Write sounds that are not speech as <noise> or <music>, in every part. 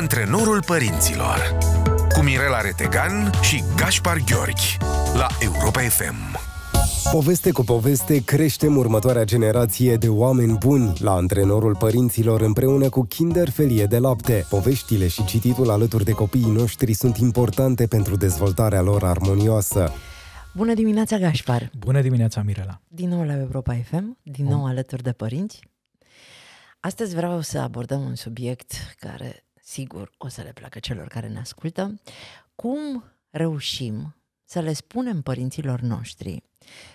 Antrenorul părinților cu Mirela Retegan și Gaspar Gheorghi la Europa FM. Poveste cu poveste creștem următoarea generație de oameni buni la antrenorul părinților împreună cu Kinder Felie de Lapte. Poveștile și cititul alături de copiii noștri sunt importante pentru dezvoltarea lor armonioasă. Bună dimineața, Gașpar! Bună dimineața, Mirela! Din nou la Europa FM, din nou alături de părinți. Astăzi vreau să abordăm un subiect care sigur o să le placă celor care ne ascultă, cum reușim să le spunem părinților noștri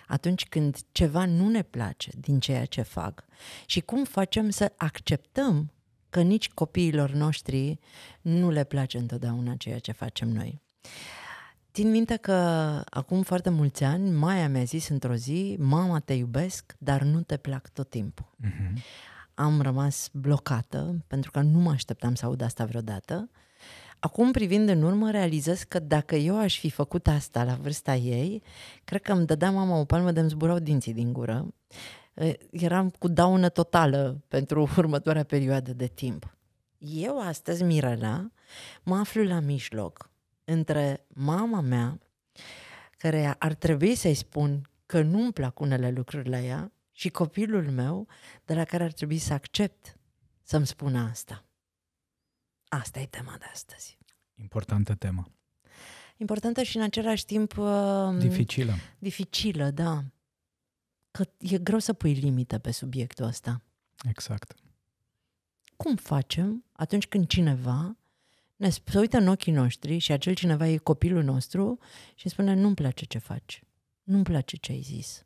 atunci când ceva nu ne place din ceea ce fac și cum facem să acceptăm că nici copiilor noștri nu le place întotdeauna ceea ce facem noi. Țin minte că acum foarte mulți ani, Maia mi-a zis într-o zi, mama te iubesc, dar nu te plac tot timpul. Uh-huh am rămas blocată, pentru că nu mă așteptam să aud asta vreodată. Acum, privind în urmă, realizez că dacă eu aș fi făcut asta la vârsta ei, cred că îmi dădea mama o palmă de-mi zburau dinții din gură. Eram cu daună totală pentru <laughs> următoarea perioadă de timp. Eu astăzi, Mirela, mă aflu la mijloc între mama mea, care ar trebui să-i spun că nu-mi plac unele lucruri la ea, și copilul meu de la care ar trebui să accept să-mi spună asta. Asta e tema de astăzi. Importantă temă. Importantă și în același timp... Um, dificilă. Dificilă, da. Că e greu să pui limite pe subiectul ăsta. Exact. Cum facem atunci când cineva ne se uită în ochii noștri și acel cineva e copilul nostru și spune nu-mi place ce faci, nu-mi place ce ai zis,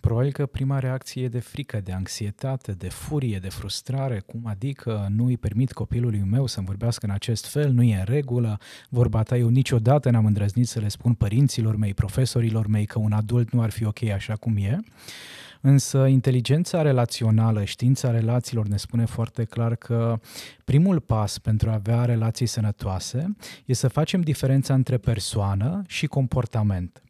Probabil că prima reacție e de frică, de anxietate, de furie, de frustrare, cum adică nu îi permit copilului meu să-mi vorbească în acest fel, nu e în regulă, vorba ta eu niciodată n-am îndrăznit să le spun părinților mei, profesorilor mei că un adult nu ar fi ok așa cum e. Însă inteligența relațională, știința relațiilor ne spune foarte clar că primul pas pentru a avea relații sănătoase e să facem diferența între persoană și comportament.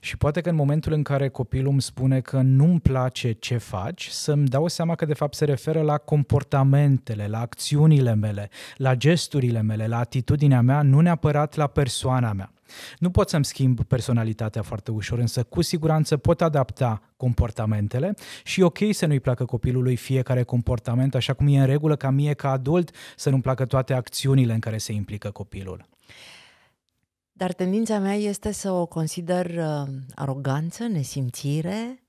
Și poate că în momentul în care copilul îmi spune că nu-mi place ce faci, să-mi dau seama că de fapt se referă la comportamentele, la acțiunile mele, la gesturile mele, la atitudinea mea, nu neapărat la persoana mea. Nu pot să-mi schimb personalitatea foarte ușor, însă cu siguranță pot adapta comportamentele și e ok să nu-i placă copilului fiecare comportament, așa cum e în regulă ca mie ca adult să nu-mi placă toate acțiunile în care se implică copilul. Dar tendința mea este să o consider uh, aroganță, nesimțire,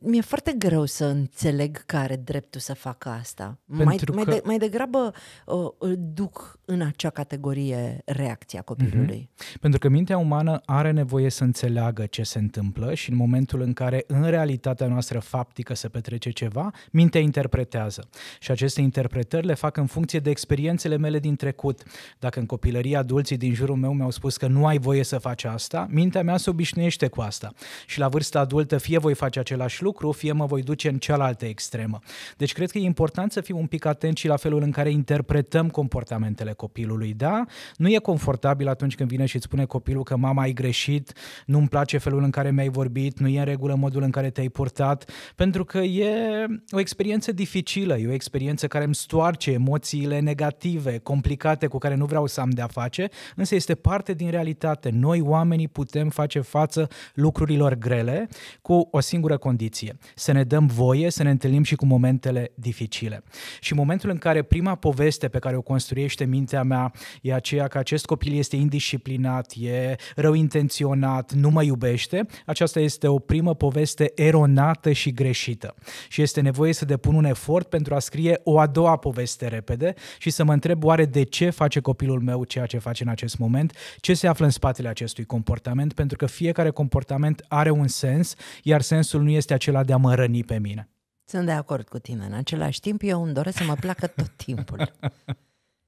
mi-e foarte greu să înțeleg care dreptul să facă asta. Pentru mai, că... mai, de, mai degrabă uh, îl duc în acea categorie reacția copilului. Mm-hmm. Pentru că mintea umană are nevoie să înțeleagă ce se întâmplă și în momentul în care în realitatea noastră faptică se petrece ceva, mintea interpretează. Și aceste interpretări le fac în funcție de experiențele mele din trecut. Dacă în copilărie adulții din jurul meu mi-au spus că nu ai voie să faci asta, mintea mea se obișnuiește cu asta. Și la vârsta adultă fie voi face face același lucru, fie mă voi duce în cealaltă extremă. Deci cred că e important să fim un pic atenți și la felul în care interpretăm comportamentele copilului, da? Nu e confortabil atunci când vine și îți spune copilul că mama ai greșit, nu-mi place felul în care mi-ai vorbit, nu e în regulă modul în care te-ai purtat, pentru că e o experiență dificilă, e o experiență care îmi stoarce emoțiile negative, complicate, cu care nu vreau să am de-a face, însă este parte din realitate. Noi, oamenii, putem face față lucrurilor grele cu o singură singură condiție, să ne dăm voie să ne întâlnim și cu momentele dificile. Și momentul în care prima poveste pe care o construiește mintea mea e aceea că acest copil este indisciplinat, e rău intenționat, nu mă iubește, aceasta este o primă poveste eronată și greșită. Și este nevoie să depun un efort pentru a scrie o a doua poveste repede și să mă întreb oare de ce face copilul meu ceea ce face în acest moment, ce se află în spatele acestui comportament, pentru că fiecare comportament are un sens, iar sensul sensul nu este acela de a mă răni pe mine. Sunt de acord cu tine. În același timp, eu îmi doresc să mă placă tot timpul. <laughs>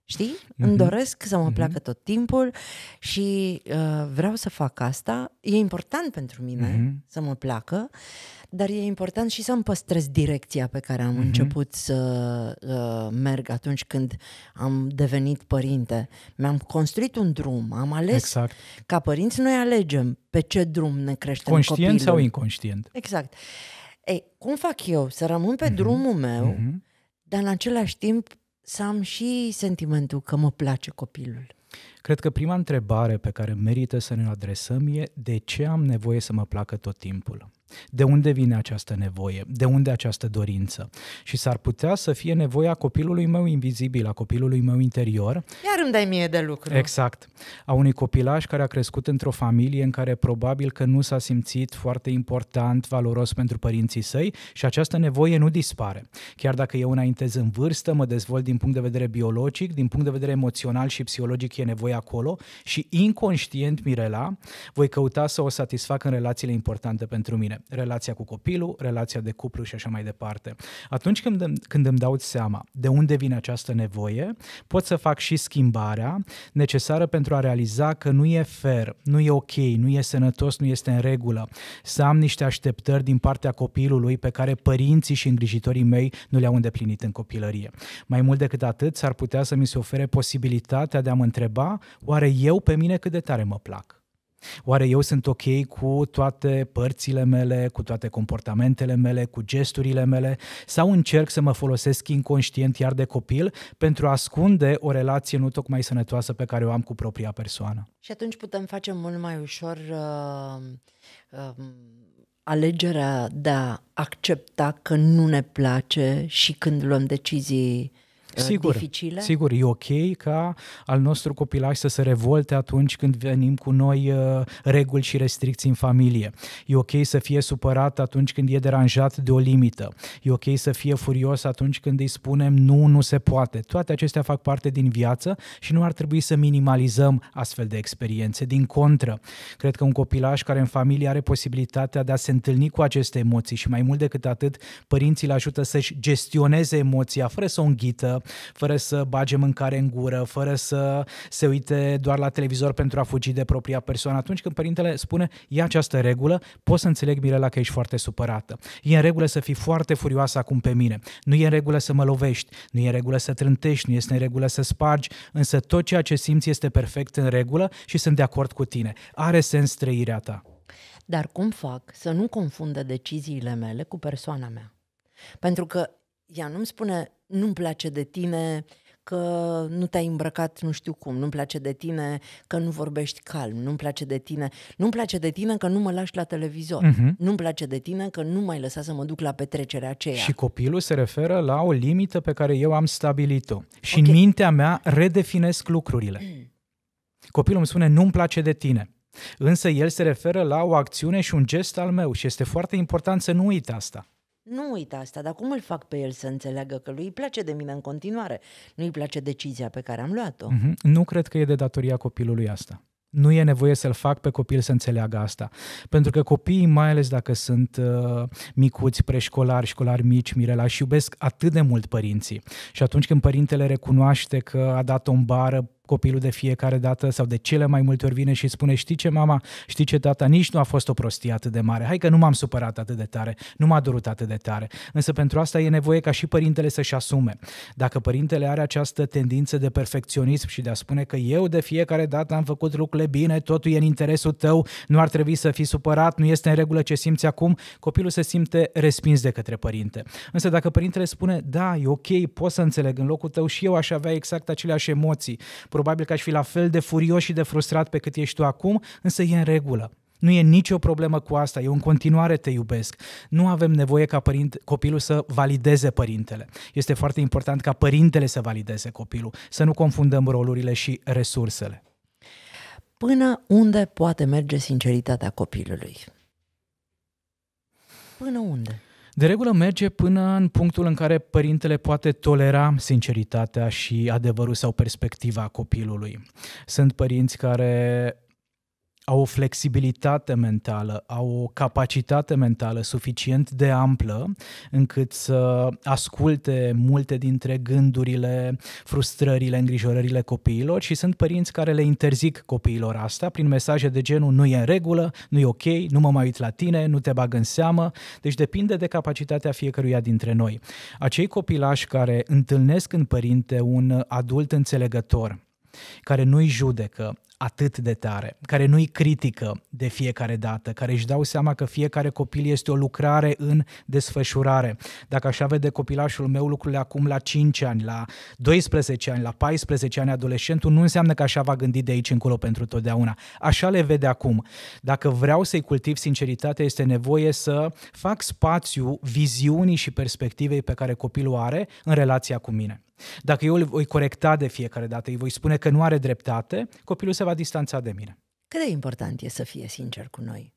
Știi? Mm-hmm. Îmi doresc să mă mm-hmm. placă tot timpul și uh, vreau să fac asta. E important pentru mine mm-hmm. să mă placă, dar e important și să-mi păstrez direcția pe care am mm-hmm. început să uh, merg atunci când am devenit părinte. Mi-am construit un drum, am ales. Exact. Ca părinți noi alegem pe ce drum ne creștem Conștient copilul. sau inconștient. Exact. Ei, cum fac eu? Să rămân pe mm-hmm. drumul meu, mm-hmm. dar în același timp să am și sentimentul că mă place copilul. Cred că prima întrebare pe care merită să ne adresăm e de ce am nevoie să mă placă tot timpul? De unde vine această nevoie? De unde această dorință? Și s-ar putea să fie nevoia copilului meu invizibil, a copilului meu interior. Iar îmi dai mie de lucru. Exact. A unui copilaș care a crescut într-o familie în care probabil că nu s-a simțit foarte important, valoros pentru părinții săi și această nevoie nu dispare. Chiar dacă eu înaintez în vârstă, mă dezvolt din punct de vedere biologic, din punct de vedere emoțional și psihologic e nevoie acolo și inconștient, Mirela, voi căuta să o satisfac în relațiile importante pentru mine relația cu copilul, relația de cuplu și așa mai departe. Atunci când, când îmi dau seama de unde vine această nevoie, pot să fac și schimbarea necesară pentru a realiza că nu e fair, nu e ok, nu e sănătos, nu este în regulă să am niște așteptări din partea copilului pe care părinții și îngrijitorii mei nu le-au îndeplinit în copilărie. Mai mult decât atât, s-ar putea să mi se ofere posibilitatea de a mă întreba oare eu pe mine cât de tare mă plac? Oare eu sunt ok cu toate părțile mele, cu toate comportamentele mele, cu gesturile mele? Sau încerc să mă folosesc inconștient iar de copil pentru a ascunde o relație nu tocmai sănătoasă pe care o am cu propria persoană? Și atunci putem face mult mai ușor uh, uh, alegerea de a accepta că nu ne place și când luăm decizii Eh, sigur, dificile? Sigur, e ok ca al nostru copilaj să se revolte atunci când venim cu noi uh, reguli și restricții în familie. E ok să fie supărat atunci când e deranjat de o limită. E ok să fie furios atunci când îi spunem nu, nu se poate. Toate acestea fac parte din viață și nu ar trebui să minimalizăm astfel de experiențe. Din contră, cred că un copilaj care în familie are posibilitatea de a se întâlni cu aceste emoții și mai mult decât atât, părinții îl ajută să-și gestioneze emoția fără să o înghită, fără să bage mâncare în gură, fără să se uite doar la televizor pentru a fugi de propria persoană. Atunci când părintele spune, e această regulă, pot să înțeleg, Mirela, că ești foarte supărată. E în regulă să fii foarte furioasă acum pe mine. Nu e în regulă să mă lovești, nu e în regulă să trântești, nu este în regulă să spargi, însă tot ceea ce simți este perfect în regulă și sunt de acord cu tine. Are sens trăirea ta. Dar cum fac să nu confundă deciziile mele cu persoana mea? Pentru că ea nu-mi spune nu-mi place de tine că nu te-ai îmbrăcat nu știu cum, nu-mi place de tine că nu vorbești calm, nu-mi place de tine, nu-mi place de tine că nu mă lași la televizor, uh-huh. nu-mi place de tine că nu mai lăsa să mă duc la petrecerea aceea. Și copilul se referă la o limită pe care eu am stabilit-o și okay. în mintea mea redefinesc lucrurile. Mm. Copilul îmi spune nu-mi place de tine. Însă el se referă la o acțiune și un gest al meu și este foarte important să nu uite asta. Nu uita asta, dar cum îl fac pe el să înțeleagă că lui îi place de mine în continuare? Nu îi place decizia pe care am luat-o? Mm-hmm. Nu cred că e de datoria copilului asta. Nu e nevoie să-l fac pe copil să înțeleagă asta. Pentru că copiii, mai ales dacă sunt uh, micuți, preșcolari, școlari mici, Mirela, și iubesc atât de mult părinții. Și atunci când părintele recunoaște că a dat o bară copilul de fiecare dată sau de cele mai multe ori vine și spune știi ce mama, știi ce tata, nici nu a fost o prostie atât de mare, hai că nu m-am supărat atât de tare, nu m-a durut atât de tare. Însă pentru asta e nevoie ca și părintele să-și asume. Dacă părintele are această tendință de perfecționism și de a spune că eu de fiecare dată am făcut lucrurile bine, totul e în interesul tău, nu ar trebui să fii supărat, nu este în regulă ce simți acum, copilul se simte respins de către părinte. Însă dacă părintele spune, da, e ok, pot să înțeleg, în locul tău și eu aș avea exact aceleași emoții, probabil că aș fi la fel de furios și de frustrat pe cât ești tu acum, însă e în regulă. Nu e nicio problemă cu asta, eu în continuare te iubesc. Nu avem nevoie ca părinte, copilul să valideze părintele. Este foarte important ca părintele să valideze copilul, să nu confundăm rolurile și resursele. Până unde poate merge sinceritatea copilului? Până unde? De regulă merge până în punctul în care părintele poate tolera sinceritatea și adevărul sau perspectiva copilului. Sunt părinți care au o flexibilitate mentală, au o capacitate mentală suficient de amplă încât să asculte multe dintre gândurile, frustrările, îngrijorările copiilor și sunt părinți care le interzic copiilor asta prin mesaje de genul nu e în regulă, nu e ok, nu mă mai uit la tine, nu te bag în seamă, deci depinde de capacitatea fiecăruia dintre noi. Acei copilași care întâlnesc în părinte un adult înțelegător, care nu-i judecă, atât de tare, care nu-i critică de fiecare dată, care își dau seama că fiecare copil este o lucrare în desfășurare. Dacă așa vede copilașul meu lucrurile acum la 5 ani, la 12 ani, la 14 ani, adolescentul, nu înseamnă că așa va gândi de aici încolo pentru totdeauna. Așa le vede acum. Dacă vreau să-i cultiv sinceritatea, este nevoie să fac spațiu viziunii și perspectivei pe care copilul are în relația cu mine. Dacă eu îl voi corecta de fiecare dată, îi voi spune că nu are dreptate, copilul se va distanța de mine. Cât de important e să fie sincer cu noi?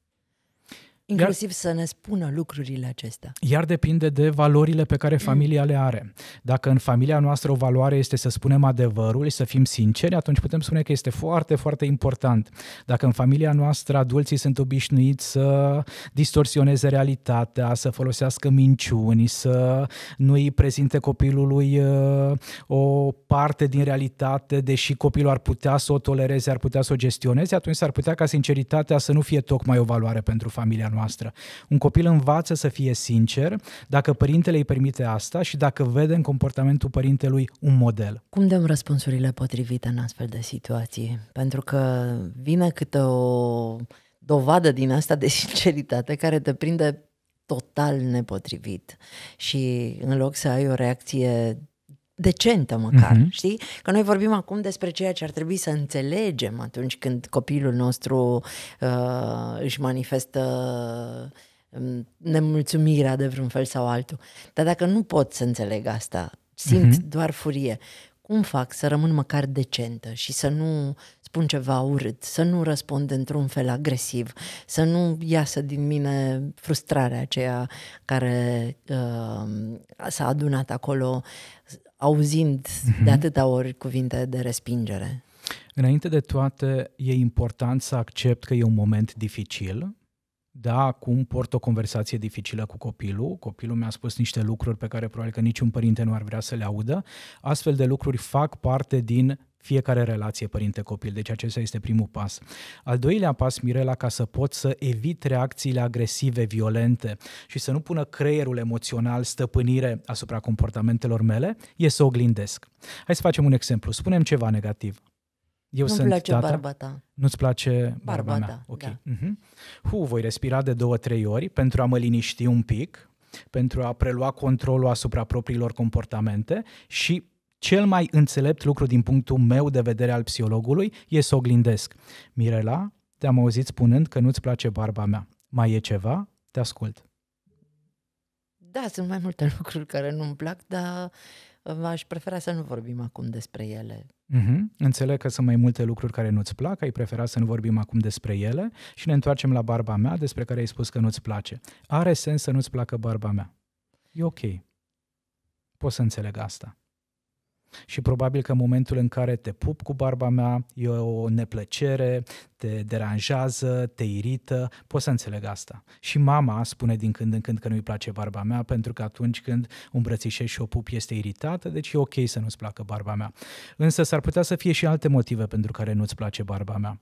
Inclusiv iar, să ne spună lucrurile acestea. Iar depinde de valorile pe care familia le are. Dacă în familia noastră o valoare este să spunem adevărul să fim sinceri, atunci putem spune că este foarte, foarte important. Dacă în familia noastră adulții sunt obișnuiți să distorsioneze realitatea, să folosească minciuni, să nu îi prezinte copilului uh, o parte din realitate, deși copilul ar putea să o tolereze, ar putea să o gestioneze, atunci s-ar putea ca sinceritatea să nu fie tocmai o valoare pentru familia noastră noastră. Un copil învață să fie sincer dacă părintele îi permite asta și dacă vede în comportamentul părintelui un model. Cum dăm răspunsurile potrivite în astfel de situații? Pentru că vine câte o dovadă din asta de sinceritate care te prinde total nepotrivit și în loc să ai o reacție decentă măcar, mm-hmm. știi? Că noi vorbim acum despre ceea ce ar trebui să înțelegem atunci când copilul nostru uh, își manifestă um, nemulțumirea de vreun fel sau altul. Dar dacă nu pot să înțeleg asta, simt mm-hmm. doar furie, cum fac să rămân măcar decentă și să nu spun ceva urât, să nu răspund într-un fel agresiv, să nu iasă din mine frustrarea aceea care uh, s-a adunat acolo auzind mhm. de atâtea ori cuvinte de respingere? Înainte de toate, e important să accept că e un moment dificil. Da, acum port o conversație dificilă cu copilul. Copilul mi-a spus niște lucruri pe care probabil că niciun părinte nu ar vrea să le audă. Astfel de lucruri fac parte din fiecare relație părinte-copil. Deci acesta este primul pas. Al doilea pas, Mirela, ca să pot să evit reacțiile agresive, violente și să nu pună creierul emoțional stăpânire asupra comportamentelor mele, e să oglindesc. Hai să facem un exemplu. Spunem ceva negativ. Eu Nu-mi sunt place tata. barba ta. Nu-ți place barba, barba mea. Da. ok. Da. Uh-huh. Hu, voi respira de două, trei ori pentru a mă liniști un pic, pentru a prelua controlul asupra propriilor comportamente și cel mai înțelept lucru din punctul meu de vedere al psihologului e să oglindesc. Mirela, te-am auzit spunând că nu-ți place barba mea. Mai e ceva? Te ascult. Da, sunt mai multe <laughs> lucruri care nu-mi plac, dar uh, aș prefera să nu vorbim acum despre ele. Mm-hmm. Înțeleg că sunt mai multe lucruri care nu-ți plac, ai prefera să nu vorbim acum despre ele și ne întoarcem la barba mea despre care ai spus că nu-ți place. Are sens să nu-ți placă barba mea. E ok. Poți să înțeleg asta. Și probabil că în momentul în care te pup cu barba mea, e o neplăcere, te deranjează, te irită, poți să înțeleg asta. Și mama spune din când în când că nu-i place barba mea, pentru că atunci când îmbrățișești și o pup este iritată, deci e ok să nu-ți placă barba mea. Însă s-ar putea să fie și alte motive pentru care nu-ți place barba mea.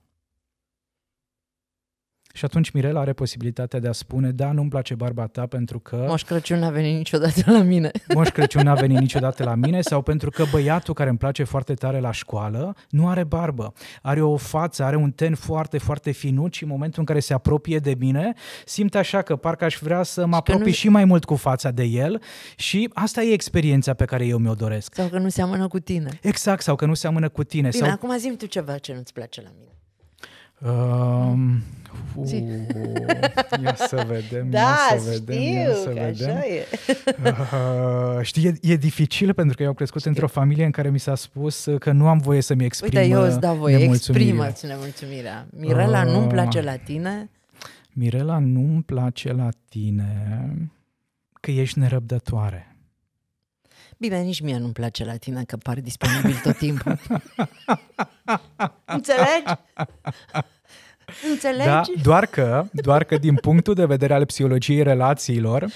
Și atunci Mirela are posibilitatea de a spune, da, nu-mi place barba ta pentru că... Moș Crăciun n-a venit niciodată la mine. <laughs> Moș Crăciun n-a venit niciodată la mine sau pentru că băiatul care îmi place foarte tare la școală nu are barbă. Are o față, are un ten foarte, foarte finut și în momentul în care se apropie de mine, simt așa că parcă aș vrea să mă apropii nu... și mai mult cu fața de el și asta e experiența pe care eu mi-o doresc. Sau că nu seamănă cu tine. Exact, sau că nu seamănă cu tine. Bine, sau... acum zim tu ceva ce nu-ți place la mine. Um, uh, ia să vedem, da, ia să vedem, știu, ia să vedem. Așa e. Uh, știi, e, e dificil pentru că eu am crescut știu. într-o familie în care mi s-a spus că nu am voie să-mi exprim Uite, eu îți dau voie, exprimă-ți nemulțumirea. Mirela, uh, nu-mi eh, place la tine? Mirela, nu-mi place la tine că ești nerăbdătoare. Bine, nici mie nu-mi place la tine că pare disponibil tot timpul. Înțelegi? Da, Înțelegi? Da, doar că, doar că din punctul de vedere al psihologiei relațiilor,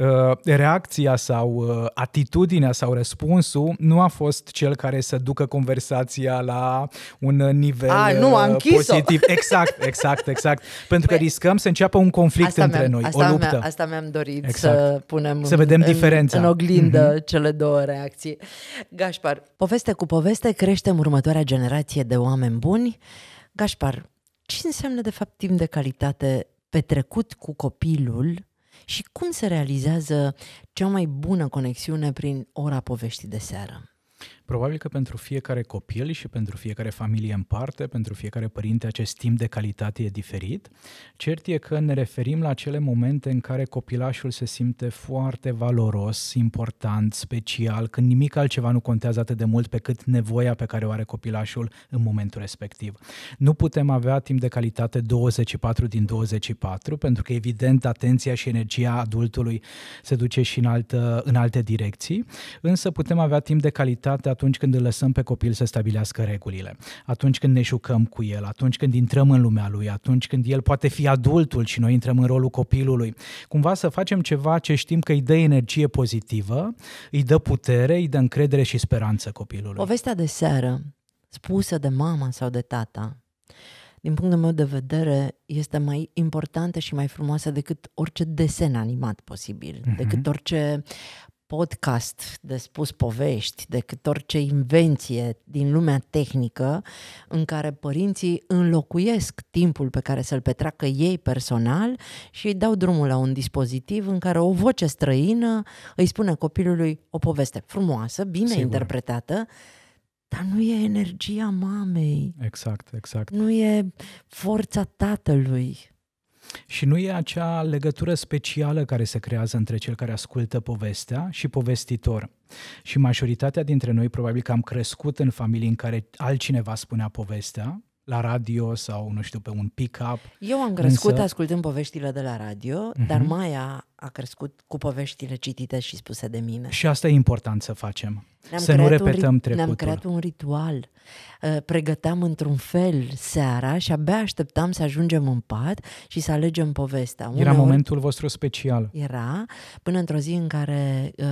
Uh, reacția sau uh, atitudinea sau răspunsul nu a fost cel care să ducă conversația la un nivel a, nu, am uh, pozitiv. Exact, exact, exact. Pentru că Băi, riscăm să înceapă un conflict asta între noi, asta o luptă. Mi-a, asta mi-am dorit exact. să punem să vedem în, diferența. în oglindă mm-hmm. cele două reacții. Gașpar, poveste cu poveste creștem următoarea generație de oameni buni. Gașpar, ce înseamnă de fapt timp de calitate petrecut cu copilul și cum se realizează cea mai bună conexiune prin ora poveștii de seară? Probabil că pentru fiecare copil și pentru fiecare familie în parte, pentru fiecare părinte, acest timp de calitate e diferit. Cert e că ne referim la acele momente în care copilașul se simte foarte valoros, important, special, când nimic altceva nu contează atât de mult pe cât nevoia pe care o are copilașul în momentul respectiv. Nu putem avea timp de calitate 24 din 24, pentru că evident atenția și energia adultului se duce și în, altă, în alte direcții, însă putem avea timp de calitate atunci când îl lăsăm pe copil să stabilească regulile, atunci când ne jucăm cu el, atunci când intrăm în lumea lui, atunci când el poate fi adultul și noi intrăm în rolul copilului. Cumva să facem ceva ce știm că îi dă energie pozitivă, îi dă putere, îi dă încredere și speranță copilului. Povestea de seară, spusă de mama sau de tata, din punctul meu de vedere, este mai importantă și mai frumoasă decât orice desen animat posibil, uh-huh. decât orice podcast de spus povești, decât orice invenție din lumea tehnică în care părinții înlocuiesc timpul pe care să-l petreacă ei personal și îi dau drumul la un dispozitiv în care o voce străină îi spune copilului o poveste frumoasă, bine Sigur. interpretată, dar nu e energia mamei. Exact, exact. Nu e forța tatălui. Și nu e acea legătură specială care se creează între cel care ascultă povestea și povestitor. Și majoritatea dintre noi probabil că am crescut în familii în care altcineva spunea povestea, la radio sau, nu știu, pe un pick-up. Eu am crescut însă... ascultând poveștile de la radio, uh-huh. dar mhm. Maia a crescut cu poveștile citite și spuse de mine. Și asta e important să facem. Ne-am să nu repetăm rit- trecutul. Ne-am creat un ritual. Uh, pregăteam într-un fel seara și abia așteptam să ajungem în pat și să alegem povestea. Uneori era momentul vostru special. Era, până într-o zi în care uh,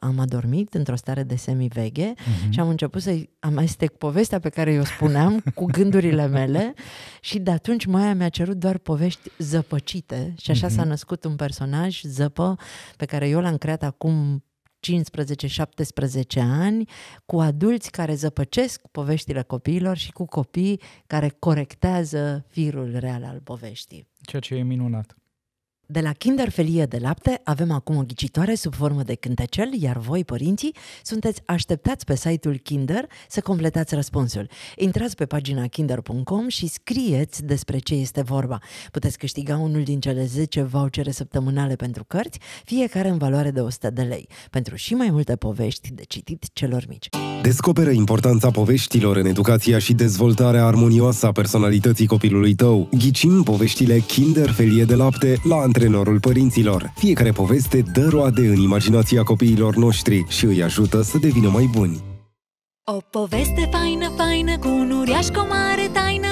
am adormit într-o stare de semiveghe uh-huh. Mhm. și am început să amestec povestea pe care eu spuneam <laughs> cu gândurile mele și de atunci Maia mi-a cerut doar povești zăpăcite și așa uh-huh. s-a mhm. născut un personaj zăpă pe care eu l-am creat acum 15-17 ani, cu adulți care zăpăcesc poveștile copiilor și cu copii care corectează firul real al poveștii. Ceea ce e minunat. De la Kinderfelie de lapte avem acum o ghicitoare sub formă de cântecel, iar voi, părinții, sunteți așteptați pe site-ul Kinder să completați răspunsul. Intrați pe pagina kinder.com și scrieți despre ce este vorba. Puteți câștiga unul din cele 10 vouchere săptămânale pentru cărți, fiecare în valoare de 100 de lei, pentru și mai multe povești de citit celor mici. Descoperă importanța poveștilor în educația și dezvoltarea armonioasă a personalității copilului tău. Ghicim poveștile Kinder Felie de Lapte la antrenorul părinților. Fiecare poveste dă roade în imaginația copiilor noștri și îi ajută să devină mai buni. O poveste faină, faină, cu un uriaș cu mare taină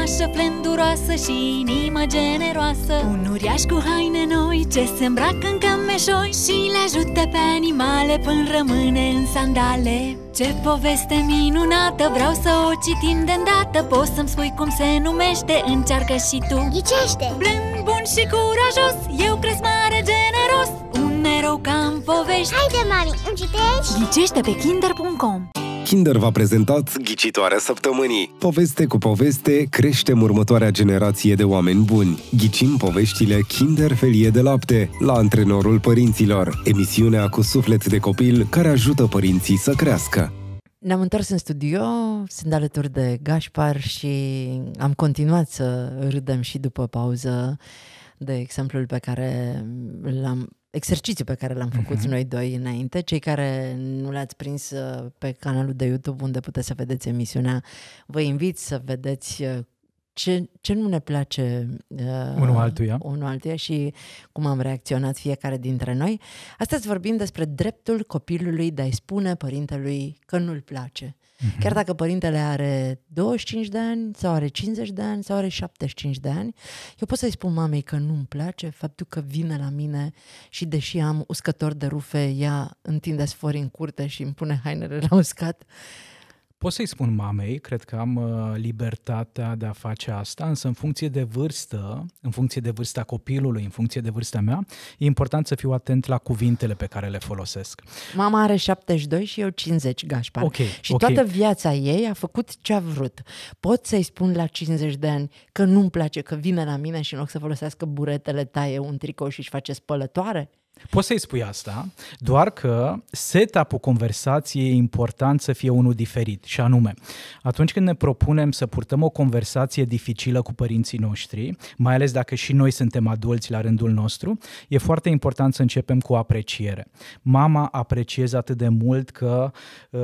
Urmașă flenduroasă și inima generoasă Un uriaș cu haine noi ce se îmbracă în cămeșoi Și le ajută pe animale până rămâne în sandale ce poveste minunată, vreau să o citim de îndată Poți să-mi spui cum se numește, încearcă și tu Ghicește! Blând, bun și curajos, eu cresc mare generos Un erou ca în povești Haide, mami, îmi citești? Ghicește pe kinder.com Kinder v-a prezentat Ghicitoarea Săptămânii. Poveste cu poveste, creștem următoarea generație de oameni buni. Ghicim poveștile Kinder Felie de Lapte, la antrenorul părinților, emisiunea cu suflet de copil care ajută părinții să crească. Ne-am întors în studio, sunt alături de Gașpar și am continuat să râdem și după pauză de exemplul pe care l-am exercițiu pe care l-am făcut uh-huh. noi doi înainte. Cei care nu l-ați prins uh, pe canalul de YouTube unde puteți să vedeți emisiunea, vă invit să vedeți uh, ce, ce nu ne place uh, unul altuia. Unul altuia și cum am reacționat fiecare dintre noi. Astăzi vorbim despre dreptul copilului de a-i spune părintelui că nu-l place Mhm. Chiar dacă părintele are 25 de ani sau are 50 de ani sau are 75 de ani, eu pot să-i spun mamei că nu-mi place faptul că vine la mine și deși am uscător de rufe, ea întinde sfori în curte și îmi pune hainele la uscat Pot să-i spun mamei, cred că am uh, libertatea de a face asta, însă în funcție de vârstă, în funcție de vârsta copilului, în funcție de vârsta mea, e important să fiu atent la cuvintele pe care le folosesc. Mama are 72 și eu 50, Gașpar. Okay, și okay. toată viața ei a făcut ce a vrut. Pot să-i spun la 50 de ani că nu-mi place că vine la mine și în loc să folosească buretele taie un tricou și își face spălătoare? Poți să-i spui asta, doar că setup-ul conversației e important să fie unul diferit și anume, atunci când ne propunem să purtăm o conversație dificilă cu părinții noștri, mai ales dacă și noi suntem adulți la rândul nostru, e foarte important să începem cu apreciere. Mama, apreciez atât de mult că uh,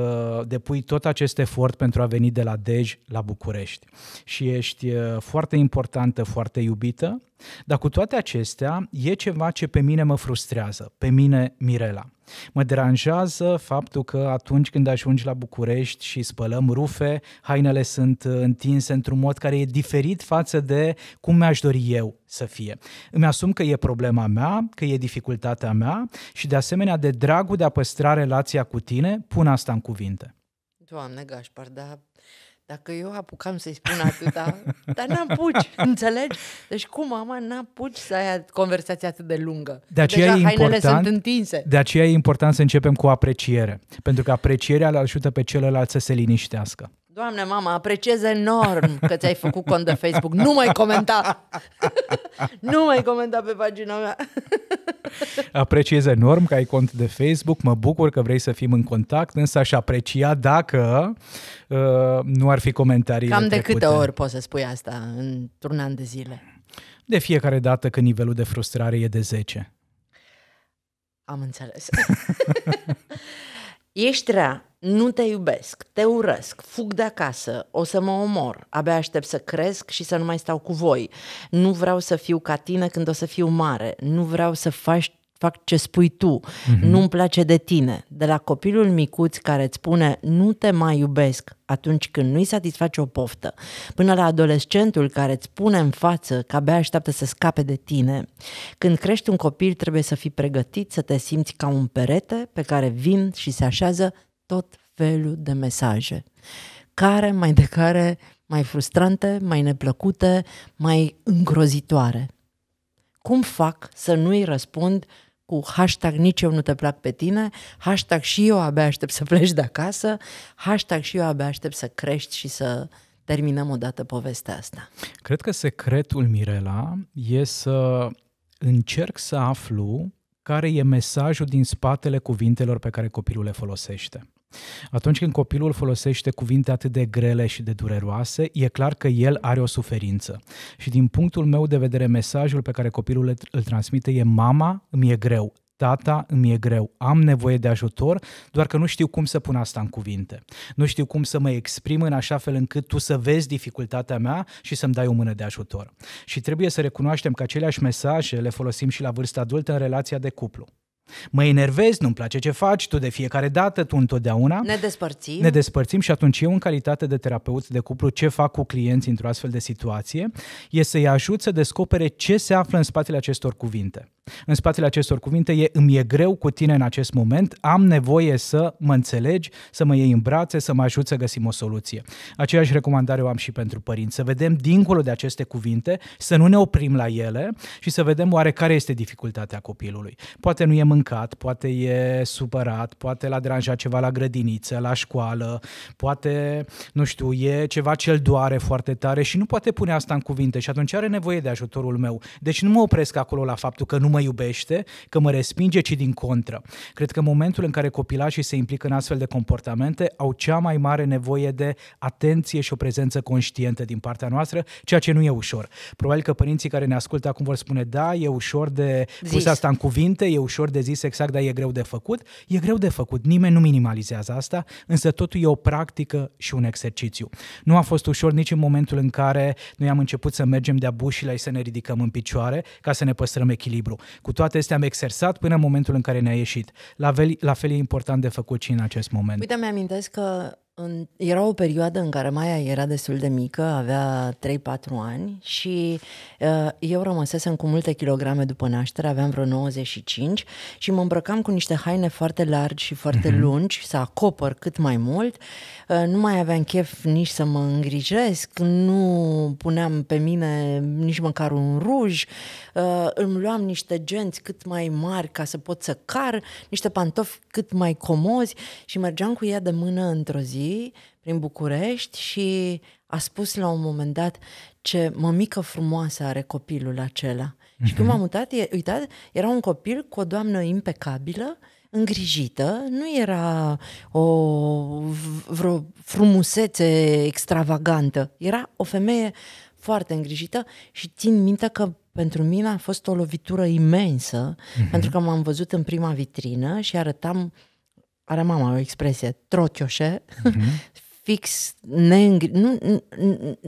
depui tot acest efort pentru a veni de la Dej la București și ești uh, foarte importantă, foarte iubită dar cu toate acestea, e ceva ce pe mine mă frustrează, pe mine Mirela. Mă deranjează faptul că atunci când ajungi la București și spălăm rufe, hainele sunt uh, întinse într-un mod care e diferit față de cum mi-aș dori eu să fie. Îmi asum că e problema mea, că e dificultatea mea și de asemenea de dragul de a păstra relația cu tine, pun asta în cuvinte. Doamne, Gașpar, dar dacă eu apucam să-i spun atâta, <laughs> dar n puci, înțelegi? Deci cum, mama, n puci să ai conversația atât de lungă. De aceea Deja e important, sunt întinse. De aceea e important să începem cu apreciere, pentru că aprecierea îl ajută pe celălalt să se liniștească. Doamne, mama, apreciez enorm că ți-ai făcut cont de Facebook. Nu mai comenta! <laughs> nu mai comenta pe pagina mea. apreciez enorm că ai cont de Facebook. Mă bucur că vrei să fim în contact, însă aș aprecia dacă uh, nu ar fi comentarii. Cam de câte ori poți să spui asta într-un an de zile? De fiecare dată când nivelul de frustrare e de 10. Am înțeles. <laughs> Ești rea, nu te iubesc, te urăsc, fug de acasă, o să mă omor, abia aștept să cresc și să nu mai stau cu voi. Nu vreau să fiu ca tine când o să fiu mare, nu vreau să faci fac ce spui tu, mm-hmm. nu-mi place de tine. De la copilul micuț care îți spune nu te mai iubesc atunci când nu-i satisface o poftă, până la adolescentul care îți pune în față că abia așteaptă să scape de tine. Când crești un copil trebuie să fii pregătit să te simți ca un perete pe care vin și se așează tot felul de mesaje, care mai de care mai frustrante, mai neplăcute, mai îngrozitoare. Cum fac să nu-i răspund cu hashtag nici eu nu te plac pe tine, hashtag și eu abia aștept să pleci de acasă, hashtag și eu abia aștept să crești și să terminăm odată povestea asta. Cred că secretul, Mirela, e să încerc să aflu care e mesajul din spatele cuvintelor pe care copilul le folosește. Atunci când copilul folosește cuvinte atât de grele și de dureroase, e clar că el are o suferință. Și din punctul meu de vedere, mesajul pe care copilul îl transmite e mama, îmi e greu, tata, îmi e greu, am nevoie de ajutor, doar că nu știu cum să pun asta în cuvinte. Nu știu cum să mă exprim în așa fel încât tu să vezi dificultatea mea și să-mi dai o mână de ajutor. Și trebuie să recunoaștem că aceleași mesaje le folosim și la vârsta adultă în relația de cuplu. Mă enervezi, nu-mi place ce faci, tu de fiecare dată, tu întotdeauna. Ne despărțim. Ne despărțim și atunci eu, în calitate de terapeut de cuplu, ce fac cu clienții într-o astfel de situație, e să-i ajut să descopere ce se află în spatele acestor cuvinte. În spatele acestor cuvinte e îmi e greu cu tine în acest moment, am nevoie să mă înțelegi, să mă iei în brațe, să mă ajut să găsim o soluție. Aceeași recomandare o am și pentru părinți, să vedem dincolo de aceste cuvinte, să nu ne oprim la ele și să vedem oare care este dificultatea copilului. Poate nu e mâncat, poate e supărat, poate l-a deranjat ceva la grădiniță, la școală, poate, nu știu, e ceva ce îl doare foarte tare și nu poate pune asta în cuvinte și atunci are nevoie de ajutorul meu. Deci nu mă opresc acolo la faptul că nu mă iubește, că mă respinge, ci din contră. Cred că momentul în care copilașii se implică în astfel de comportamente au cea mai mare nevoie de atenție și o prezență conștientă din partea noastră, ceea ce nu e ușor. Probabil că părinții care ne ascultă acum vor spune, da, e ușor de pus asta în cuvinte, e ușor de zis exact, dar e greu de făcut. E greu de făcut, nimeni nu minimalizează asta, însă totul e o practică și un exercițiu. Nu a fost ușor nici în momentul în care noi am început să mergem de-a bușile și să ne ridicăm în picioare ca să ne păstrăm echilibru. Cu toate astea am exersat până în momentul în care ne-a ieșit. La fel, la fel e important de făcut și în acest moment. Uite, mi-amintesc că în, era o perioadă în care Maia era destul de mică, avea 3-4 ani și uh, eu rămăsesem cu multe kilograme după naștere, aveam vreo 95 și mă îmbrăcam cu niște haine foarte largi și foarte uh-huh. lungi, să acopăr cât mai mult. Uh, nu mai aveam chef nici să mă îngrijesc, nu puneam pe mine nici măcar un ruj, uh, îmi luam niște genți cât mai mari ca să pot să car, niște pantofi cât mai comozi și mergeam cu ea de mână într-o zi prin București și a spus la un moment dat ce mămică frumoasă are copilul acela. Și când mhm. m-am mutat, uitat, era un copil cu o doamnă impecabilă, îngrijită, nu era o vreo frumusețe extravagantă, era o femeie foarte îngrijită și țin minte că pentru mine a fost o lovitură imensă, mm-hmm. pentru că m-am văzut în prima vitrină și arătam are mama o expresie trocioșe, mm-hmm. <laughs> fix neîngri- nu,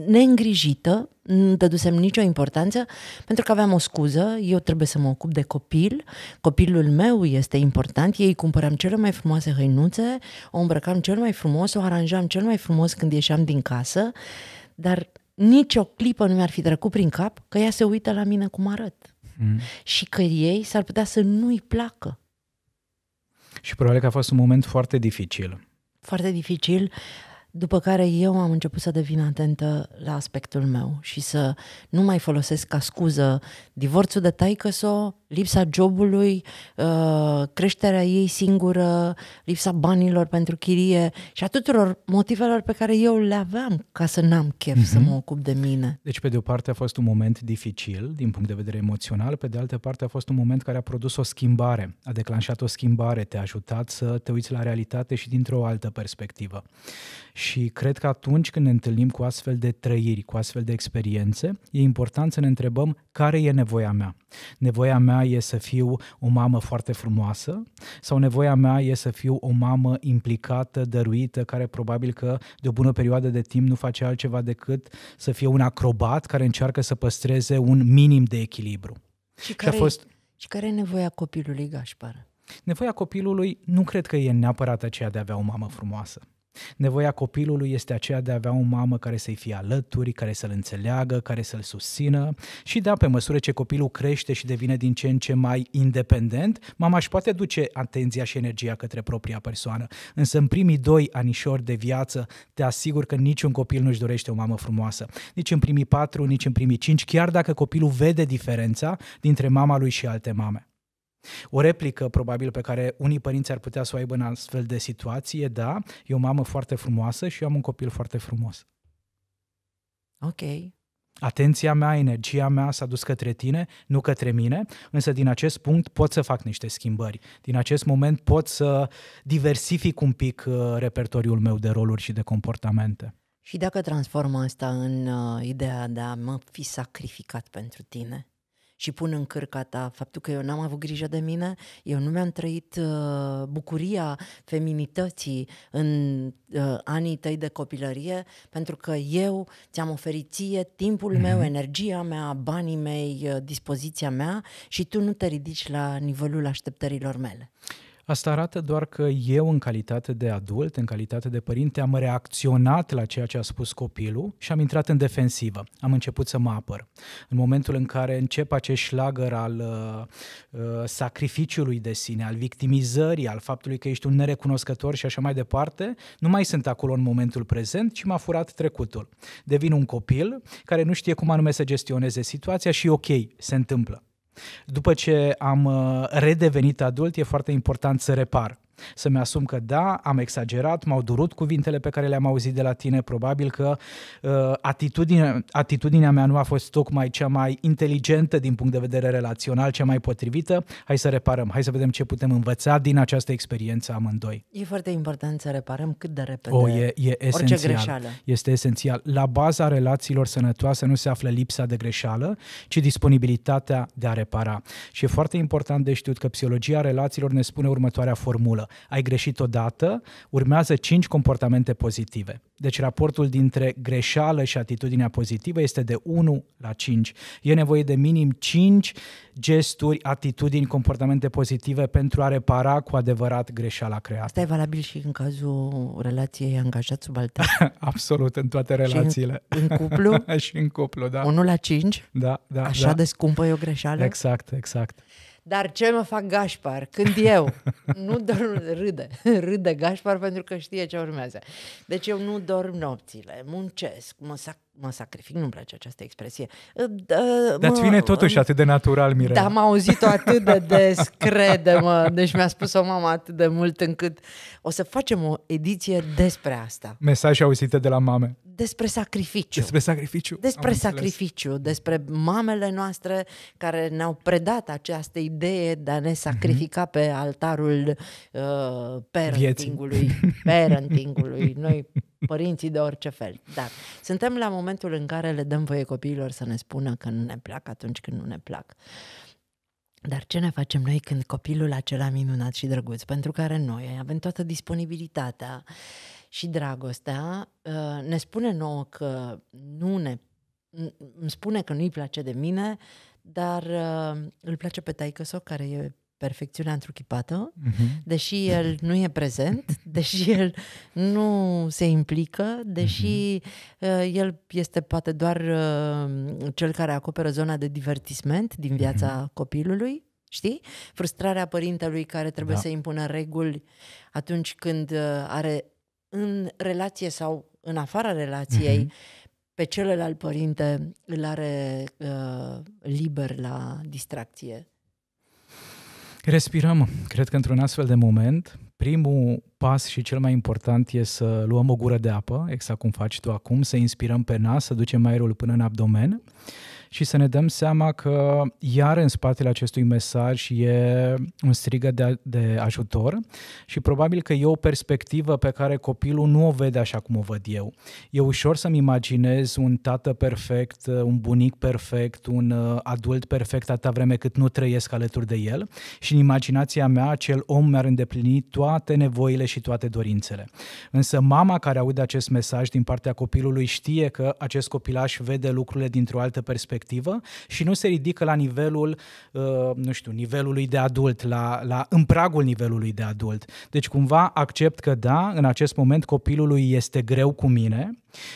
neîngrijită, nu dădusem nicio importanță, pentru că aveam o scuză, eu trebuie să mă ocup de copil, copilul meu este important, ei cumpăram cele mai frumoase hăinuțe, o îmbrăcam cel mai frumos, o aranjam cel mai frumos când ieșeam din casă, dar nicio clipă nu mi-ar fi trecut prin cap că ea se uită la mine cum arăt. Mm. Și că ei s-ar putea să nu-i placă. Și probabil că a fost un moment foarte dificil. Foarte dificil, după care eu am început să devin atentă la aspectul meu și să nu mai folosesc ca scuză divorțul de taică-so lipsa jobului, uh, creșterea ei singură, lipsa banilor pentru chirie și a tuturor motivelor pe care eu le aveam ca să n-am chef mm-hmm. să mhm. mă ocup de mine. Deci, pe de o parte a fost un moment dificil din punct de vedere emoțional, pe de altă parte a fost un moment care a produs o schimbare, a declanșat o schimbare, te-a ajutat să te uiți la realitate și dintr-o altă perspectivă. Și cred că atunci când ne întâlnim cu astfel de trăiri, cu astfel de experiențe, e important să ne întrebăm care e nevoia mea. Nevoia mea e să fiu o mamă foarte frumoasă sau nevoia mea e să fiu o mamă implicată, dăruită, care probabil că de o bună perioadă de timp nu face altceva decât să fie un acrobat care încearcă să păstreze un minim de echilibru. Și care, și a fost... și care e nevoia copilului Gașpar? Nevoia copilului nu cred că e neapărat aceea de a avea o mamă frumoasă. Nevoia copilului este aceea de a avea o mamă care să-i fie alături, care să-l înțeleagă, care să-l susțină și da, pe măsură ce copilul crește și devine din ce în ce mai independent, mama își poate duce atenția și energia către propria persoană. Însă în primii doi anișori de viață te asigur că niciun copil nu-și dorește o mamă frumoasă. Nici în primii patru, nici în primii cinci, chiar dacă copilul vede diferența dintre mama lui și alte mame. O replică, probabil, pe care unii părinți ar putea să o aibă în astfel de situație, da, e o mamă foarte frumoasă și eu am un copil foarte frumos. Ok. Atenția mea, energia mea s-a dus către tine, nu către mine, însă din acest punct pot să fac niște schimbări. Din acest moment pot să diversific un pic uh, repertoriul meu de roluri și de comportamente. Și dacă transformă asta în uh, ideea de a mă fi sacrificat pentru tine? și pun în cârca ta faptul că eu n-am avut grijă de mine, eu nu mi-am trăit uh, bucuria feminității în uh, anii tăi de copilărie, pentru că eu ți-am oferit ție timpul mm-hmm. meu, mhm. energia mea, banii mei, uh, dispoziția mea și tu nu te ridici la nivelul așteptărilor mele. Asta arată doar că eu, în calitate de adult, în calitate de părinte, am reacționat la ceea ce a spus copilul și am intrat în defensivă. Am început să mă apăr. În momentul în care încep acest șlagăr al uh, uh, sacrificiului de sine, al victimizării, al faptului că ești un nerecunoscător și așa mai departe, nu mai sunt acolo în momentul prezent, ci m-a furat trecutul. Devin un copil care nu știe cum anume să gestioneze situația și ok, se întâmplă. După ce am uh, redevenit adult, e foarte important să repar. Să-mi asum că da, am exagerat, m-au durut cuvintele pe care le-am auzit de la tine, probabil că uh, atitudine, atitudinea mea nu a fost tocmai cea mai inteligentă din punct de vedere relațional, cea mai potrivită. Hai să reparăm, hai să vedem ce putem învăța din această experiență amândoi. E foarte important să reparăm cât de repede. O, e, e esențial. Orice greșeală. Este esențial. La baza relațiilor sănătoase nu se află lipsa de greșeală, ci disponibilitatea de a repara. Și e foarte important de știut că psihologia relațiilor ne spune următoarea formulă ai greșit odată, urmează 5 comportamente pozitive. Deci raportul dintre greșeală și atitudinea pozitivă este de 1 la 5. E nevoie de minim 5 gesturi, atitudini, comportamente pozitive pentru a repara cu adevărat greșeala creată. Asta e valabil și în cazul relației angajat-subaltern? <laughs> Absolut, în toate relațiile. Și în, în cuplu? <laughs> și în cuplu, da. 1 la 5? Da, da. Așa da. de scumpă e o greșeală? Exact, exact. Dar ce mă fac Gașpar când eu? <laughs> nu dorm, râde, râde Gașpar pentru că știe ce urmează. Deci eu nu dorm nopțile, muncesc, mă sac mă sacrific, nu-mi place această expresie. Dar îți vine totuși atât de natural, Mirela. Da, m auzit-o atât de des, <laughs> crede-mă. Deci mi-a spus-o mama atât de mult încât o să facem o ediție despre asta. Mesaje auzite de la mame. Despre sacrificiu. Despre sacrificiu. Despre Am sacrificiu, înțeles. despre mamele noastre care ne-au predat această idee de a ne mhm. sacrifica mm-hmm. pe altarul uh, parentingului. Vieții. Parentingului. <laughs> Noi părinții de orice fel. Dar suntem la momentul în care le dăm voie copiilor să ne spună că nu ne plac atunci când nu ne plac. Dar ce ne facem noi când copilul acela minunat și drăguț, pentru care noi avem toată disponibilitatea și dragostea, uh, ne spune nouă că nu ne îmi spune că nu-i place de mine, dar uh, îl place pe taică care e perfecțiunea întruchipată, uh-huh. deși el nu e prezent, <laughs> deși el nu se implică, deși uh-huh. el este poate doar uh, cel care acoperă zona de divertisment din viața uh-huh. copilului, știi? Frustrarea părintelui care trebuie da. să impună reguli atunci când uh, are în relație sau în afara relației uh-huh. pe celălalt părinte îl are uh, liber la distracție Respirăm. Cred că într-un astfel de moment, primul pas și cel mai important e să luăm o gură de apă, exact cum faci tu acum, să inspirăm pe nas, să ducem aerul până în abdomen și să ne dăm seama că iar în spatele acestui mesaj e un strigă de, de ajutor și probabil că e o perspectivă pe care copilul nu o vede așa cum o văd eu. E ușor să-mi imaginez un tată perfect, un bunic perfect, un uh, adult perfect atâta vreme cât nu trăiesc alături de el și în imaginația mea acel om mi-ar îndeplini toate nevoile și toate dorințele. Însă mama care aude acest mesaj din partea copilului știe că acest copilaș vede lucrurile dintr-o altă perspectivă respectivă și nu se ridică la nivelul, uh, nu știu, nivelului de adult, la, la în pragul nivelului de adult. Deci cumva accept că da, în acest moment copilului este greu cu mine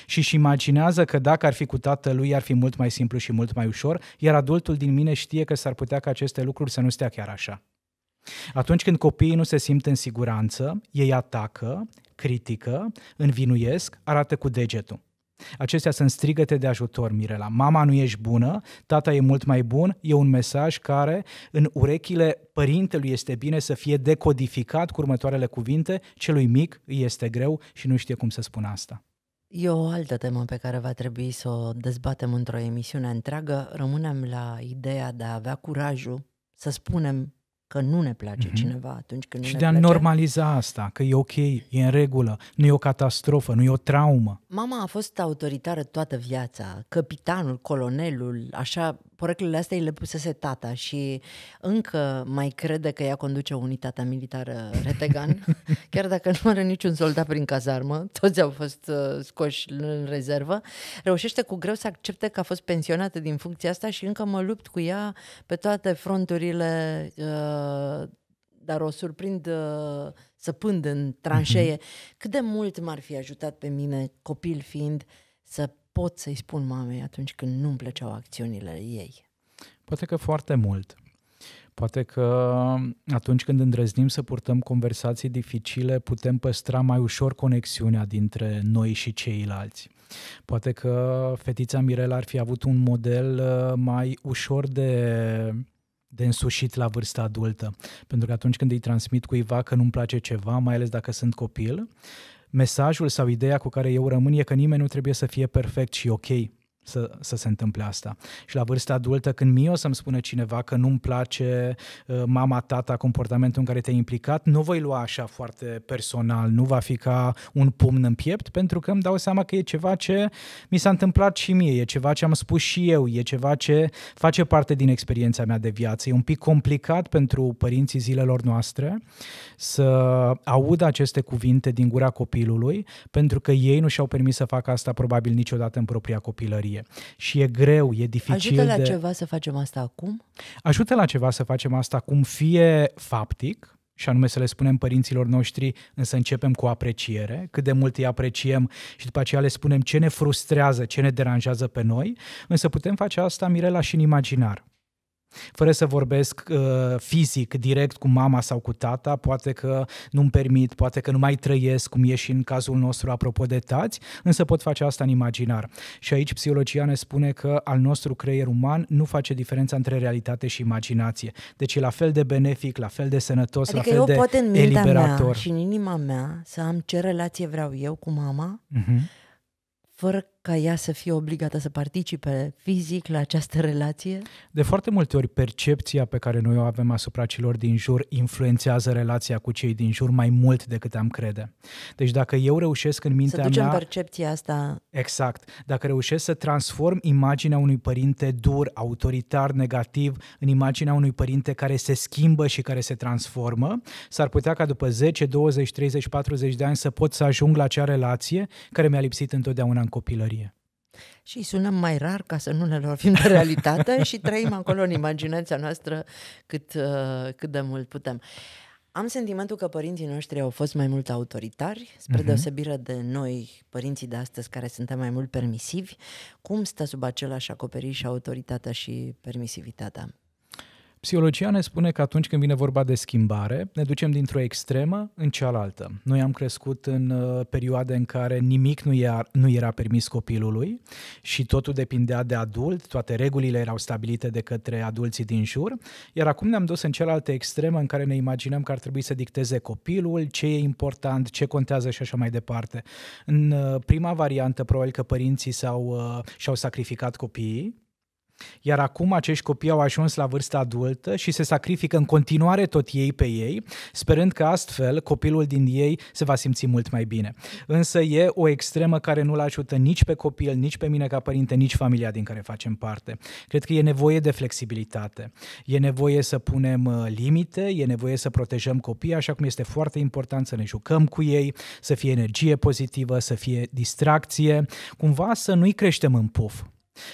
și își imaginează că dacă ar fi cu tatălui ar fi mult mai simplu și mult mai ușor, iar adultul din mine știe că s-ar putea ca aceste lucruri să nu stea chiar așa. Atunci când copiii nu se simt în siguranță, ei atacă, critică, învinuiesc, arată cu degetul. Acestea sunt strigăte de ajutor, Mirela. Mama nu ești bună, tata e mult mai bun, e un mesaj care în urechile părintelui este bine să fie decodificat cu următoarele cuvinte, celui mic îi este greu și nu știe cum să spună asta. E o altă temă pe care va trebui să o dezbatem într-o emisiune întreagă. Rămânem la ideea de a avea curajul să spunem că nu ne place mm-hmm. cineva atunci când și nu ne de place. a normaliza asta, că e ok, e în regulă, nu e o catastrofă, nu e o traumă. Mama a fost autoritară toată viața, capitanul, colonelul, așa poreclele astea le pusese tata și încă mai crede că ea conduce unitatea militară retegan, <laughs> chiar dacă nu are niciun soldat prin cazarmă, toți au fost uh, scoși în rezervă, reușește cu greu să accepte că a fost pensionată din funcția asta și încă mă lupt cu ea pe toate fronturile uh, dar o surprind uh, săpând în tranșee. Mhm. Cât de mult m-ar fi ajutat pe mine, copil fiind, să pot să-i spun mamei atunci când nu-mi plăceau acțiunile ei? Poate că foarte mult. Poate că atunci când îndrăznim să purtăm conversații dificile, putem păstra mai ușor conexiunea dintre noi și ceilalți. Poate că fetița Mirela ar fi avut un model uh, mai ușor de de însușit la vârsta adultă. Pentru că atunci când îi transmit cuiva că nu-mi place ceva, mai ales dacă sunt copil, mesajul sau ideea cu care eu rămân e că nimeni nu trebuie să fie perfect și ok să, să se întâmple asta. Și la vârsta adultă, când mie o să-mi spună cineva că nu-mi place uh, mama, tata, comportamentul în care te-ai implicat, nu voi lua așa foarte personal, nu va fi ca un pumn în piept, pentru că îmi dau seama că e ceva ce mi s-a întâmplat și mie, e ceva ce am spus și eu, e ceva ce face parte din experiența mea de viață. E un pic complicat pentru părinții zilelor noastre să aud aceste cuvinte din gura copilului, pentru că ei nu și-au permis să facă asta probabil niciodată în propria copilărie familie și e greu, e dificil. Ajută la de... ceva să facem asta acum? Ajută la ceva să facem asta acum, fie faptic, și anume să le spunem părinților noștri, însă începem cu apreciere, cât de mult îi apreciem și după aceea le spunem ce ne frustrează, ce ne deranjează pe noi, însă putem face asta, Mirela, și în imaginar. Fără să vorbesc uh, fizic, direct cu mama sau cu tata, poate că nu-mi permit, poate că nu mai trăiesc, cum e și în cazul nostru, apropo de tați, însă pot face asta în imaginar. Și aici psihologia ne spune că al nostru creier uman nu face diferența între realitate și imaginație. Deci e la fel de benefic, la fel de sănătos, adică la fel eu de pot în mintea eliberator. Mea și în inima mea să am ce relație vreau eu cu mama, uh-huh. fără ca ea să fie obligată să participe fizic la această relație? De foarte multe ori percepția pe care noi o avem asupra celor din jur influențează relația cu cei din jur mai mult decât am crede. Deci dacă eu reușesc în mintea să ducem mea... percepția asta... Exact. Dacă reușesc să transform imaginea unui părinte dur, autoritar, negativ, în imaginea unui părinte care se schimbă și care se transformă, s-ar putea ca după 10, 20, 30, 40 de ani să pot să ajung la acea relație care mi-a lipsit întotdeauna în copilărie și îi sunăm mai rar ca să nu ne lovim de realitate <laughs> și trăim acolo în imaginația noastră cât, uh, cât de mult putem. Am sentimentul că părinții noștri au fost mai mult autoritari, spre uh-huh. deosebire de noi, părinții de astăzi, care suntem mai mult permisivi. Cum stă sub același acoperiș autoritatea și permisivitatea? Psihologia ne spune că atunci când vine vorba de schimbare, ne ducem dintr-o extremă în cealaltă. Noi am crescut în uh, perioade în care nimic nu era, nu era permis copilului și totul depindea de adult, toate regulile erau stabilite de către adulții din jur, iar acum ne-am dus în cealaltă extremă în care ne imaginăm că ar trebui să dicteze copilul, ce e important, ce contează și așa mai departe. În uh, prima variantă, probabil că părinții s-au, uh, și-au sacrificat copiii, iar acum acești copii au ajuns la vârsta adultă și se sacrifică în continuare tot ei pe ei, sperând că astfel copilul din ei se va simți mult mai bine. Însă e o extremă care nu-l ajută nici pe copil, nici pe mine ca părinte, nici familia din care facem parte. Cred că e nevoie de flexibilitate. E nevoie să punem uh, limite, e nevoie să protejăm copiii, așa cum este foarte important să ne jucăm cu ei, să fie energie pozitivă, să fie distracție, cumva să nu-i creștem în puf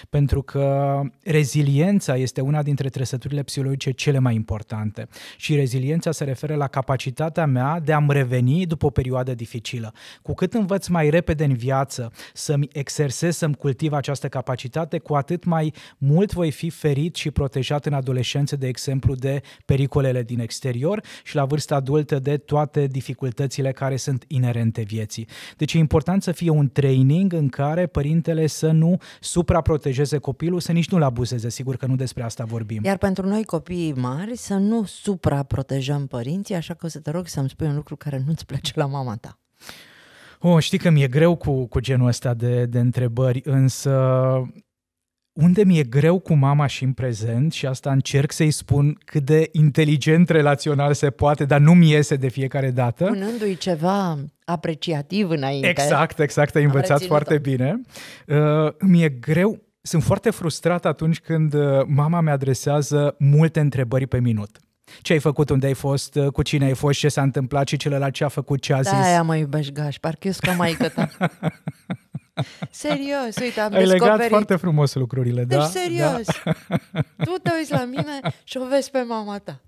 pentru că reziliența este una dintre trăsăturile psihologice cele mai importante și reziliența se referă la capacitatea mea de a-mi reveni după o perioadă dificilă. Cu cât învăț mai repede în viață să-mi exersez, să-mi cultiv această capacitate, cu atât mai mult voi fi ferit și protejat în adolescență, de exemplu, de pericolele din exterior și la vârsta adultă de toate dificultățile care sunt inerente vieții. Deci e important să fie un training în care părintele să nu supra protejeze copilul, să nici nu-l abuzeze, sigur că nu despre asta vorbim. Iar pentru noi copiii mari să nu supraprotejăm părinții, așa că o să te rog să-mi spui un lucru care nu-ți place la mama ta. O, oh, știi că mi-e greu cu, cu genul ăsta de, de întrebări, însă unde mi-e greu cu mama și în prezent și asta încerc să-i spun cât de inteligent relațional se poate, dar nu-mi iese de fiecare dată. Punându-i ceva apreciativ înainte. Exact, exact, ai învățat foarte bine. Uh, mi-e greu sunt foarte frustrat atunci când uh, mama mi adresează multe întrebări pe minut. Ce ai făcut, unde ai fost, uh, cu cine ai fost, ce s-a întâmplat și celălalt ce a făcut, ce a da, zis. Da, aia mă iubești, gaș, parcă eu sunt ca maică ta. <laughs> Serios, uite, am Ai descoperit. legat foarte frumos lucrurile, deci, da? Deci, serios, da? tu te uiți la mine și o vezi pe mama ta.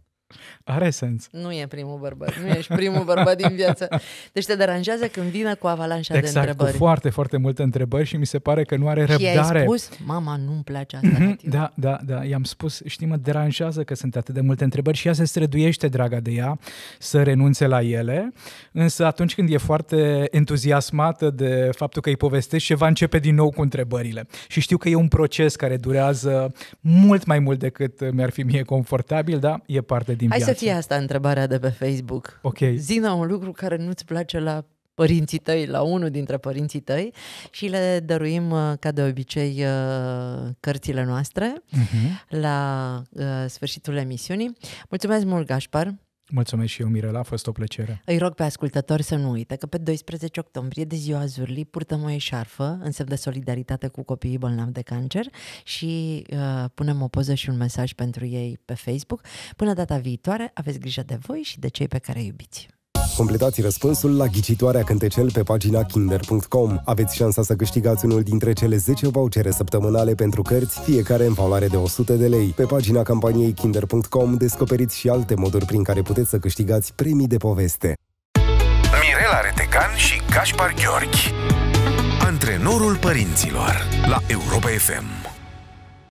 Are sens. Nu e primul bărbat, nu ești primul bărbat din viață. Deci te deranjează când vine cu avalanșa exact, de întrebări. Exact, foarte, foarte multe întrebări și mi se pare că nu are răbdare. Și spus, mama, nu-mi place asta. Mm-hmm, da, da, da, i-am spus, știi, mă deranjează că sunt atât de multe întrebări și ea se străduiește, draga de ea, să renunțe la ele, însă atunci când e foarte entuziasmată de faptul că îi povestești ceva, începe din nou cu întrebările. Și știu că e un proces care durează mult mai mult decât mi-ar fi mie confortabil, da, e parte din din Hai viață. să fie asta întrebarea de pe Facebook. Ok. Zina un lucru care nu-ți place la părinții tăi, la unul dintre părinții tăi și le dăruim, uh, ca de obicei, uh, cărțile noastre uh-huh. la uh, sfârșitul emisiunii. Mulțumesc mult, Gașpar! Mulțumesc și eu, Mirela, a fost o plăcere. Îi rog pe ascultători să nu uite că pe 12 octombrie, de ziua Zurli, purtăm o eșarfă în semn de solidaritate cu copiii bolnavi de cancer și uh, punem o poză și un mesaj pentru ei pe Facebook. Până data viitoare, aveți grijă de voi și de cei pe care îi iubiți. Completați răspunsul la ghicitoarea cântecel pe pagina kinder.com. Aveți șansa să câștigați unul dintre cele 10 vouchere săptămânale pentru cărți, fiecare în valoare de 100 de lei. Pe pagina campaniei kinder.com descoperiți și alte moduri prin care puteți să câștigați premii de poveste. Mirela Retecan și Gaspar Gheorghi Antrenorul părinților la Europa FM